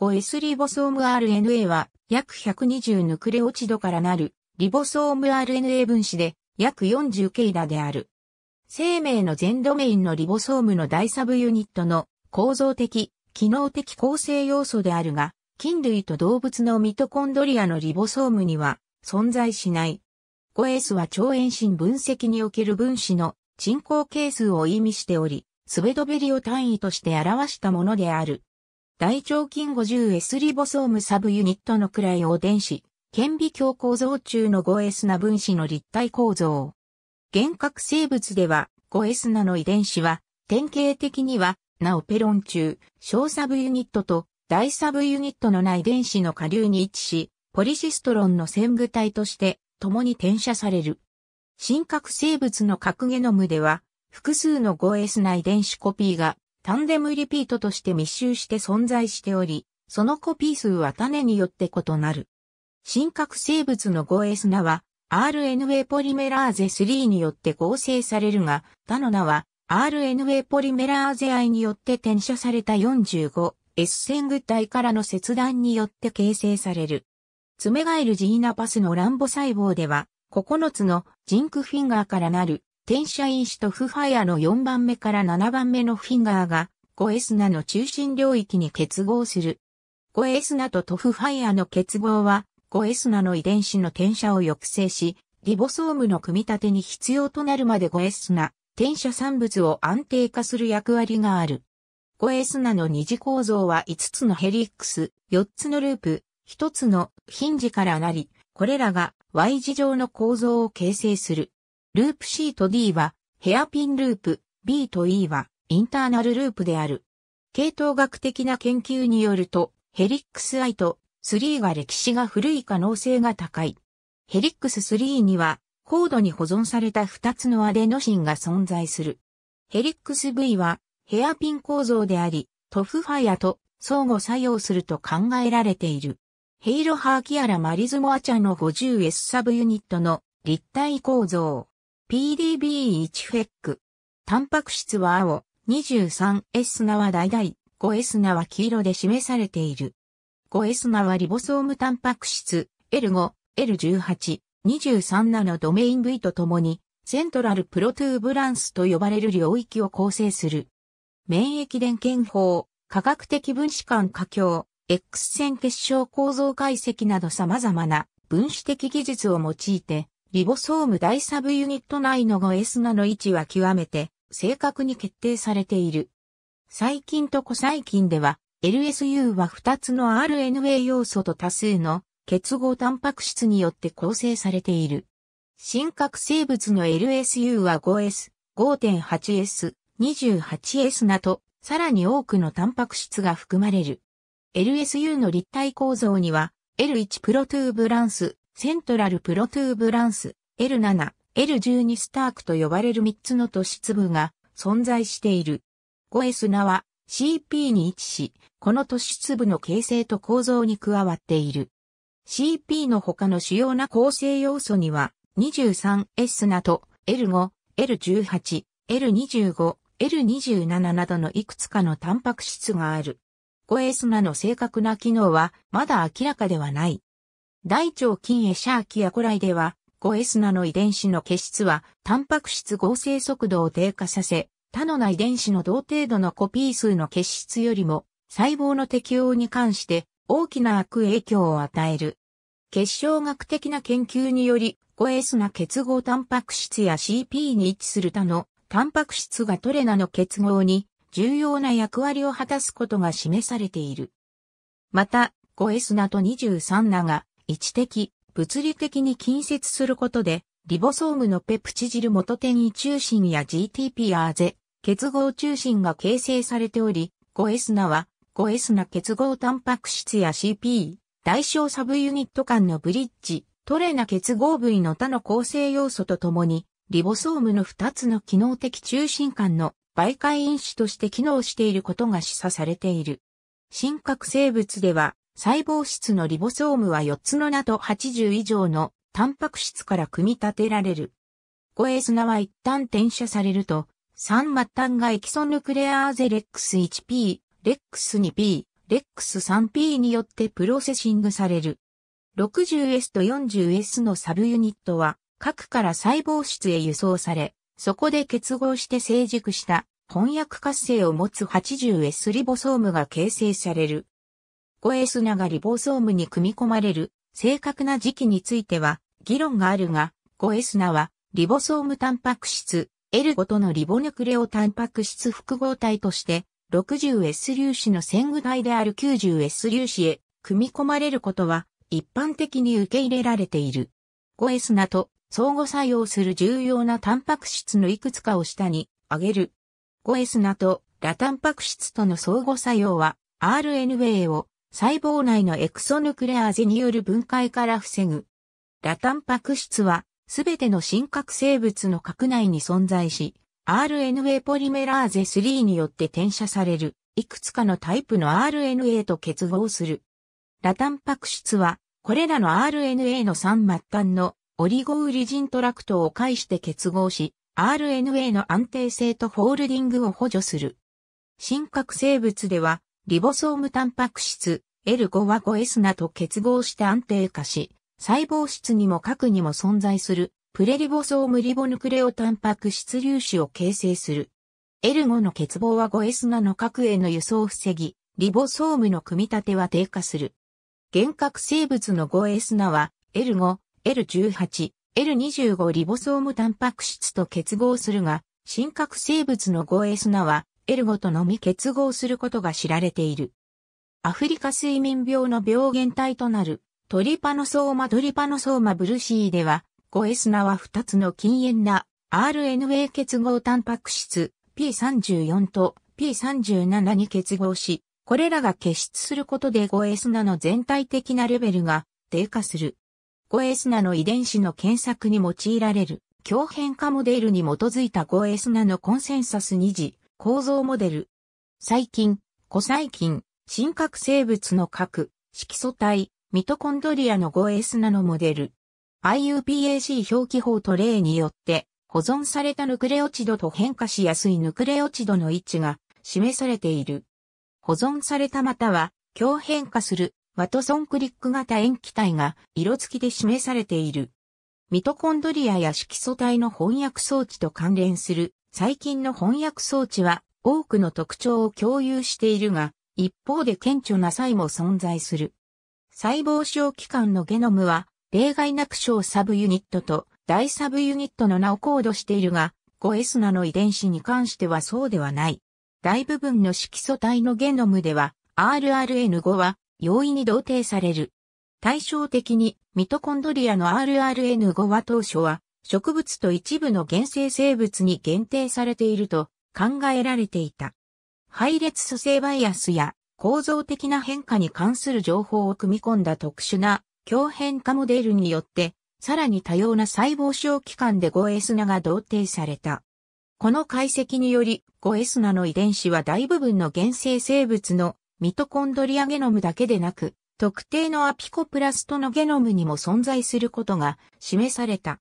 5S リボソーム RNA は約120ヌクレオチドからなるリボソーム RNA 分子で約40ケイダである。生命の全ドメインのリボソームの大サブユニットの構造的、機能的構成要素であるが、菌類と動物のミトコンドリアのリボソームには存在しない。5S は超遠心分析における分子の沈降係数を意味しており、スベドベリを単位として表したものである。大腸菌 50S リボソームサブユニットのクライオ電子、顕微鏡構造中の 5S な分子の立体構造。原核生物では 5S なの遺伝子は、典型的には、なおペロン中、小サブユニットと大サブユニットのない電子の下流に位置し、ポリシストロンの線具体として共に転写される。真核生物の核ゲノムでは、複数の 5S 遺伝子コピーがタンデムリピートとして密集して存在しており、そのコピー数は種によって異なる。真核生物の5 s 名は RNA ポリメラーゼ3によって合成されるが、他の名は RNA ポリメラーゼ愛によって転写された 45S 線具体からの切断によって形成される。ツメガエルジーナパスの乱母細胞では、9つのジンクフィンガーからなる転写因子とァイアの4番目から7番目のフィンガーがエスナの中心領域に結合する。エスナとトフファイアの結合はエスナの遺伝子の転写を抑制し、リボソームの組み立てに必要となるまでエスナ転写産物を安定化する役割がある。エスナの二次構造は5つのヘリックス、4つのループ、1つのヒンジからなり、これらが Y 字上の構造を形成する。ループ C と D はヘアピンループ、B と E はインターナルループである。系統学的な研究によると、ヘリックス I と3が歴史が古い可能性が高い。ヘリックス3には高度に保存された2つのアデノシンが存在する。ヘリックス V はヘアピン構造であり、トフファイアと相互作用すると考えられている。ヘイロハーキアラマリズモアチャの 50S サブユニットの立体構造。PDB1 フェック。タンパク質は青、23S は大々、5S は黄色で示されている。5S はリボソームタンパク質、L5、L18、23ナのドメイン V とともに、セントラルプロトゥーブランスと呼ばれる領域を構成する。免疫電検法、科学的分子間過強、X 線結晶構造解析など様々な分子的技術を用いて、リボソーム大サブユニット内の 5S ナの位置は極めて正確に決定されている。細菌と古細菌では、LSU は2つの RNA 要素と多数の結合タンパク質によって構成されている。真核生物の LSU は 5S、5.8S、28S など、さらに多くのタンパク質が含まれる。LSU の立体構造には、L1 プロトゥーブランス、セントラルプロトゥーブランス、L7、L12 スタークと呼ばれる3つの都市粒が存在している。5エスナは CP に位置し、この都市粒の形成と構造に加わっている。CP の他の主要な構成要素には、23エスナと L5、L18、L25、L27 などのいくつかのタンパク質がある。5エスナの正確な機能はまだ明らかではない。大腸菌エシャーキアコライでは、5スナの遺伝子の結質は、タンパク質合成速度を低下させ、他のな遺伝子の同程度のコピー数の結質よりも、細胞の適応に関して大きな悪影響を与える。結晶学的な研究により、5スナ結合タンパク質や CP に位置する他のタンパク質がトレナの結合に重要な役割を果たすことが示されている。また、5スナと23ナが位置的、物理的に近接することで、リボソームのペプチジル元転移中心や GTP アーゼ、結合中心が形成されており、5S なは、5S な結合タンパク質や CP、代償サブユニット間のブリッジ、トレナ結合部位の他の構成要素とともに、リボソームの2つの機能的中心間の媒介因子として機能していることが示唆されている。深核生物では、細胞質のリボソームは4つのナト80以上のタンパク質から組み立てられる。5A 砂は一旦転写されると、3末端がエキソヌクレアーゼレックス 1P、レックス 2P、レックス 3P によってプロセシングされる。60S と 40S のサブユニットは、核から細胞質へ輸送され、そこで結合して成熟した翻訳活性を持つ 80S リボソームが形成される。護エスながリボーソームに組み込まれる正確な時期については議論があるが、護エスなはリボソームタンパク質、L ごとのリボヌクレオタンパク質複合体として 60S 粒子の線具体である 90S 粒子へ組み込まれることは一般的に受け入れられている。5 s なと相互作用する重要なタンパク質のいくつかを下に挙げる。5 s なとラタンパク質との相互作用は RNA を細胞内のエクソヌクレアーゼによる分解から防ぐ。ラタンパク質は、すべての真核生物の核内に存在し、RNA ポリメラーゼ3によって転写される、いくつかのタイプの RNA と結合する。ラタンパク質は、これらの RNA の3末端のオリゴウリジントラクトを介して結合し、RNA の安定性とフォールディングを補助する。真核生物では、リボソームタンパク質 L5 は 5S ナと結合して安定化し、細胞質にも核にも存在するプレリボソームリボヌクレオタンパク質粒子を形成する。L5 の欠乏は 5S ナの核への輸送を防ぎ、リボソームの組み立ては低下する。原核生物の 5S ナは L5、L18、L25 リボソームタンパク質と結合するが、真核生物の 5S ナはエルゴとのみ結合することが知られている。アフリカ睡眠病の病原体となるトリパノソーマトリパノソーマブルシーでは、5S ナは2つの禁煙な RNA 結合タンパク質 P34 と P37 に結合し、これらが結出することで 5S ナの全体的なレベルが低下する。5S ナの遺伝子の検索に用いられる強変化モデルに基づいた 5S ナのコンセンサス2次構造モデル。細菌、古細菌、真核生物の核、色素体、ミトコンドリアの 5S ナノモデル。IUPAC 表記法と例によって、保存されたヌクレオチドと変化しやすいヌクレオチドの位置が示されている。保存されたまたは、強変化するワトソンクリック型塩基体が色付きで示されている。ミトコンドリアや色素体の翻訳装置と関連する最近の翻訳装置は多くの特徴を共有しているが、一方で顕著な際も存在する。細胞小器官のゲノムは、例外なく小サブユニットと大サブユニットの名をコードしているが、5S ナの遺伝子に関してはそうではない。大部分の色素体のゲノムでは、RRN5 は容易に同定される。対照的にミトコンドリアの RRN5 は当初は植物と一部の原生生物に限定されていると考えられていた。配列組成バイアスや構造的な変化に関する情報を組み込んだ特殊な共変化モデルによって、さらに多様な細胞小器官で 5S ナが同定された。この解析により 5S ナの遺伝子は大部分の原生生物のミトコンドリアゲノムだけでなく、特定のアピコプラストのゲノムにも存在することが示された。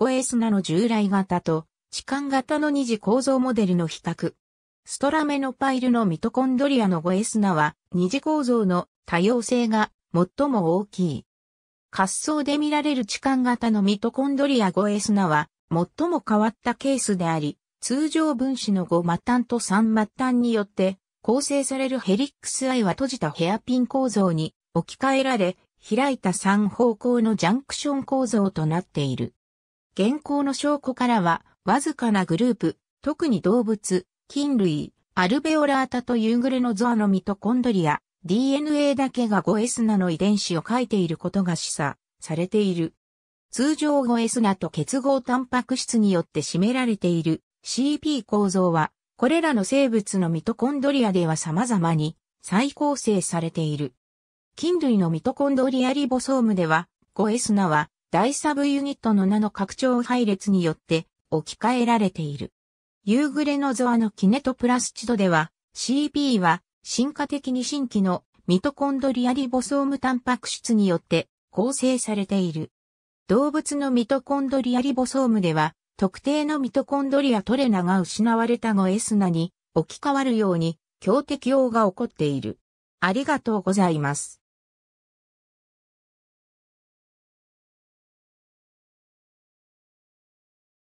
5 s なの従来型と、置換型の二次構造モデルの比較。ストラメノパイルのミトコンドリアの5 s なは、二次構造の多様性が最も大きい。滑走で見られる置換型のミトコンドリア5 s なは、最も変わったケースであり、通常分子の5末端と3末端によって構成されるヘリックスイは閉じたヘアピン構造に置き換えられ、開いた3方向のジャンクション構造となっている。現行の証拠からは、わずかなグループ、特に動物、菌類、アルベオラータと夕暮れのゾアのミトコンドリア、DNA だけが 5S ナの遺伝子を書いていることが示唆されている。通常 5S ナと結合タンパク質によって占められている CP 構造は、これらの生物のミトコンドリアでは様々に再構成されている。菌類のミトコンドリアリボソームでは、5S ナは第サブユニットの名の拡張配列によって置き換えられている。夕暮れのゾアのキネトプラスチドでは CP は進化的に新規のミトコンドリアリボソームタンパク質によって構成されている。動物のミトコンドリアリボソームでは特定のミトコンドリアトレナが失われた後エスナに置き換わるように強適応が起こっている。ありがとうございます。